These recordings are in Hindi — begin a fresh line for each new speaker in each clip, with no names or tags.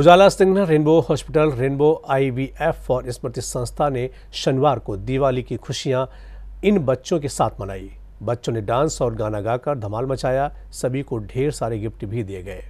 उजाला Singh Rainbow Hospital Rainbow IVF और स्मृति संस्था ने शनिवार को दिवाली की खुशियां इन बच्चों के साथ मनाई बच्चों ने डांस और गाना गाकर धमाल मचाया सभी को ढेर सारे गिफ्ट भी दिए गए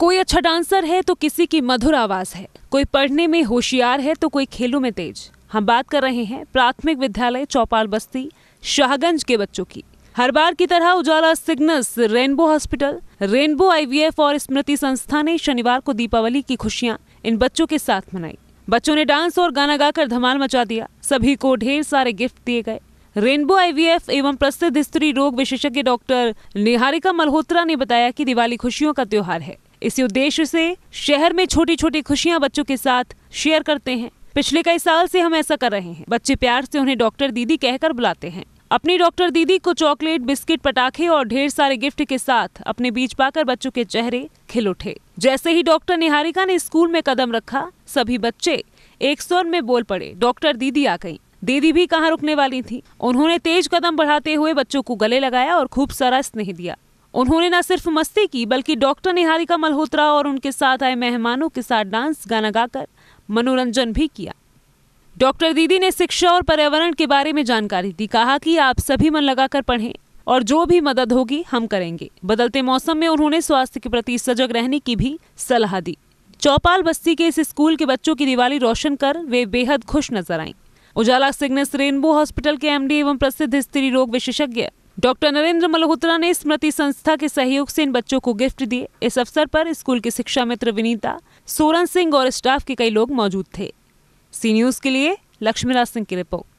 कोई अच्छा डांसर है तो किसी की मधुर आवाज है कोई पढ़ने में होशियार है तो कोई खेलों में तेज हम बात कर रहे हैं प्राथमिक विद्यालय चौपाल बस्ती शाहगंज के बच्चों की हर बार की तरह Ujala Cygnus Rainbow Hospital Rainbow IVF और स्मृति संस्था ने शनिवार को दीपावली की खुशियां इन बच्चों के साथ मनाई बच्चों ने डांस और गाना गाकर धमाल मचा दिया सभी को ढेर सारे गिफ्ट दिए गए रेनबो आईवीएफ एवं प्रसिद्ध स्त्री रोग विशेषज्ञ डॉक्टर निहारिका मल्होत्रा ने बताया कि दिवाली खुशियों का त्योहार है इसी उद्देश्य से शहर में छोटी छोटी खुशियां बच्चों के साथ शेयर करते हैं पिछले कई साल से हम ऐसा कर रहे हैं बच्चे प्यार से उन्हें डॉक्टर दीदी कहकर बुलाते हैं अपनी डॉक्टर दीदी को चॉकलेट बिस्किट पटाखे और ढेर सारे गिफ्ट के साथ अपने बीच पाकर बच्चों के चेहरे खिल उठे जैसे ही डॉक्टर निहारिका ने स्कूल में कदम रखा सभी बच्चे एक स्वर में बोल पड़े डॉक्टर दीदी आ गई दीदी भी कहाँ रुकने वाली थी उन्होंने तेज कदम बढ़ाते हुए बच्चों को गले लगाया और खूब सारा स्नेह दिया उन्होंने न सिर्फ मस्ती की बल्कि डॉक्टर निहारिका मल्होत्रा और उनके साथ आए मेहमानों के साथ डांस गाना गाकर मनोरंजन भी किया डॉक्टर दीदी ने शिक्षा और पर्यावरण के बारे में जानकारी दी कहा कि आप सभी मन लगाकर पढ़ें और जो भी मदद होगी हम करेंगे बदलते मौसम में उन्होंने स्वास्थ्य के प्रति सजग रहने की भी सलाह दी चौपाल बस्ती के इस स्कूल के बच्चों की दिवाली रोशन कर वे बेहद खुश नजर आई उजाला सिग्नेस रेनबो हॉस्पिटल के एमडी एवं प्रसिद्ध स्त्री रोग विशेषज्ञ डॉक्टर नरेंद्र मल्होत्रा ने स्मृति संस्था के सहयोग से इन बच्चों को गिफ्ट दिए इस अवसर पर स्कूल के शिक्षा मित्र विनीता सोरन सिंह और स्टाफ के कई लोग मौजूद थे सी न्यूज़ के लिए लक्ष्मीराज सिंह की रिपोर्ट